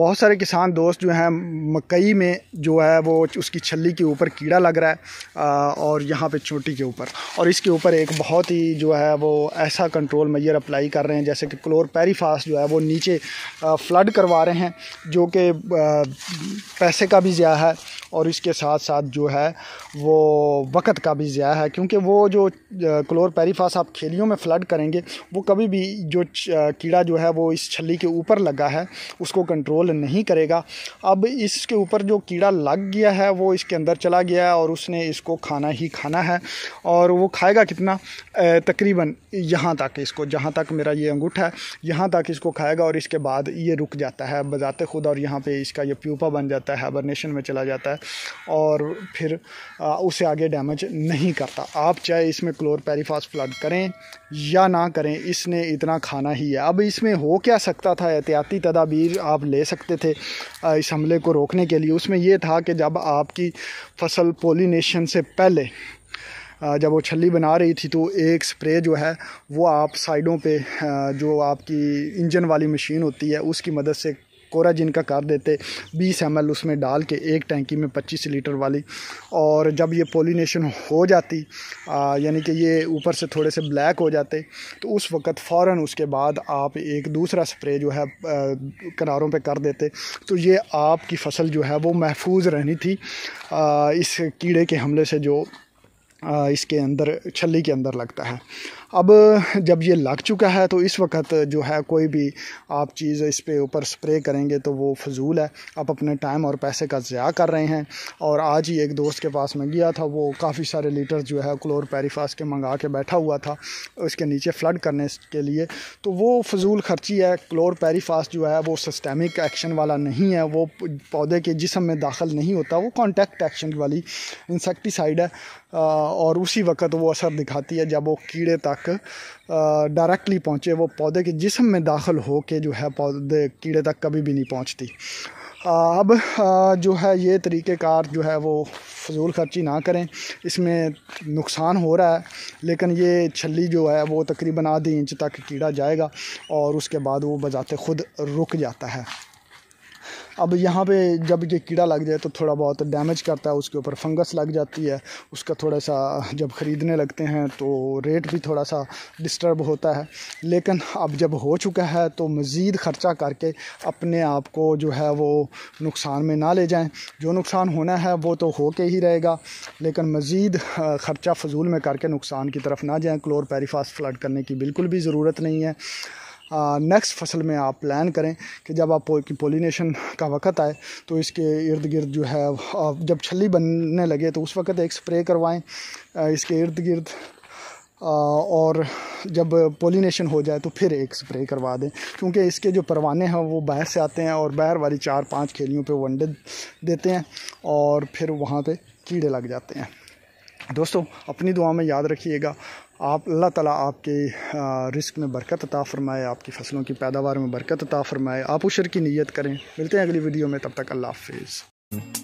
बहुत सारे किसान दोस्त जो हैं मकई में जो है वो उसकी छली के ऊपर कीड़ा लग रहा है और यहाँ पे चोटी के ऊपर और इसके ऊपर एक बहुत ही जो है वो ऐसा कंट्रोल मैयर अप्लाई कर रहे हैं जैसे कि क्लोर पैरीफास जो है वो नीचे फ्लड करवा रहे हैं जो कि पैसे का भी ज़्यादा है और इसके साथ साथ जो है वो वक़्त का भी ज़्याया है क्योंकि वो जो क्लोर पैरीफास आप खेलियों में फ्लड करेंगे वो कभी भी जो कीड़ा जो है वो इस छली के ऊपर लगा है उसको कंट्रोल नहीं करेगा अब इसके ऊपर जो कीड़ा लग गया है वो इसके अंदर चला गया है और उसने इसको खाना ही खाना है और वो खाएगा कितना तकरीबन यहाँ तक इसको जहाँ तक मेरा ये अंगूठा है यहाँ तक इसको खाएगा और इसके बाद ये रुक जाता है बजाते खुद और यहाँ पर इसका यह प्यूपा बन जाता है हाइबरनेशन में चला जाता है और फिर उसे आगे डैमेज नहीं करता आप चाहे इसमें क्लोर पेरीफास फ्लड करें या ना करें इसने इतना खाना ही है अब इसमें हो क्या सकता था एहतियाती तदाबीर आप ले सकते थे इस हमले को रोकने के लिए उसमें यह था कि जब आपकी फसल पोलिनेशन से पहले जब वो छली बना रही थी तो एक स्प्रे जो है वो आप साइडों पे जो आपकी इंजन वाली मशीन होती है उसकी मदद से जिन का कर देते 20 एम उसमें डाल के एक टैंकी में 25 लीटर वाली और जब ये पोलिनेशन हो जाती यानी कि ये ऊपर से थोड़े से ब्लैक हो जाते तो उस वक्त फ़ौर उसके बाद आप एक दूसरा स्प्रे जो है किनारों पर कर देते तो ये आपकी फसल जो है वो महफूज रहनी थी आ, इस कीड़े के हमले से जो इसके अंदर छली के अंदर लगता है अब जब ये लग चुका है तो इस वक्त जो है कोई भी आप चीज़ इस पे ऊपर स्प्रे करेंगे तो वो फजूल है आप अपने टाइम और पैसे का ज़्या कर रहे हैं और आज ही एक दोस्त के पास में गया था वो काफ़ी सारे लीटर जो है क्लोर पेरीफास के मंगा के बैठा हुआ था उसके नीचे फ्लड करने के लिए तो वो फजूल खर्ची है क्लोर पेरीफास जो है वो सिस्टेमिक एक्शन वाला नहीं है वो पौधे के जिसम में दाखिल नहीं होता वो कॉन्टैक्ट एक्शन वाली इंसेक्टिसाइड है और उसी वक्त वो असर दिखाती है जब वो कीड़े तक डायरेक्टली पहुँचे वो पौधे के जिसम में दाखिल हो के जो है पौधे कीड़े तक कभी भी नहीं पहुँचती अब जो है ये तरीक़ेकार जो है वो फजूल खर्ची ना करें इसमें नुकसान हो रहा है लेकिन ये छली जो है वो तकरीबन आधी इंच तक कीड़ा जाएगा और उसके बाद वो बजाते ख़ुद रुक जाता है अब यहाँ पे जब ये कीड़ा लग जाए तो थोड़ा बहुत डैमेज करता है उसके ऊपर फंगस लग जाती है उसका थोड़ा सा जब ख़रीदने लगते हैं तो रेट भी थोड़ा सा डिस्टर्ब होता है लेकिन अब जब हो चुका है तो मज़ीद ख़र्चा करके अपने आप को जो है वो नुकसान में ना ले जाएं जो नुकसान होना है वो तो हो के ही रहेगा लेकिन मज़ीद ख़र्चा फजूल में करके नुकसान की तरफ ना क्लोर क्लोरपेरीफास फ्लड करने की बिल्कुल भी ज़रूरत नहीं है नेक्स्ट फसल में आप प्लान करें कि जब आप की पोलिनेशन का वक्त आए तो इसके इर्द गिर्द जो है जब छली बनने लगे तो उस वक्त एक स्प्रे करवाएं इसके इर्द गिर्द और जब पोलिनेशन हो जाए तो फिर एक स्प्रे करवा दें क्योंकि इसके जो परवाने हैं वो बाहर से आते हैं और बाहर वाली चार पांच खेलियों पे वनडे देते हैं और फिर वहाँ पे कीड़े लग जाते हैं दोस्तों अपनी दुआ में याद रखिएगा आप अल्लाह ताला आपके रिस्क में बरकत अता फ़रमाए आपकी फ़सलों की पैदावार में बरकत अता फ़रमाए आप उशर की नीयत करें मिलते हैं अगली वीडियो में तब तक अल्लाह हाफिज़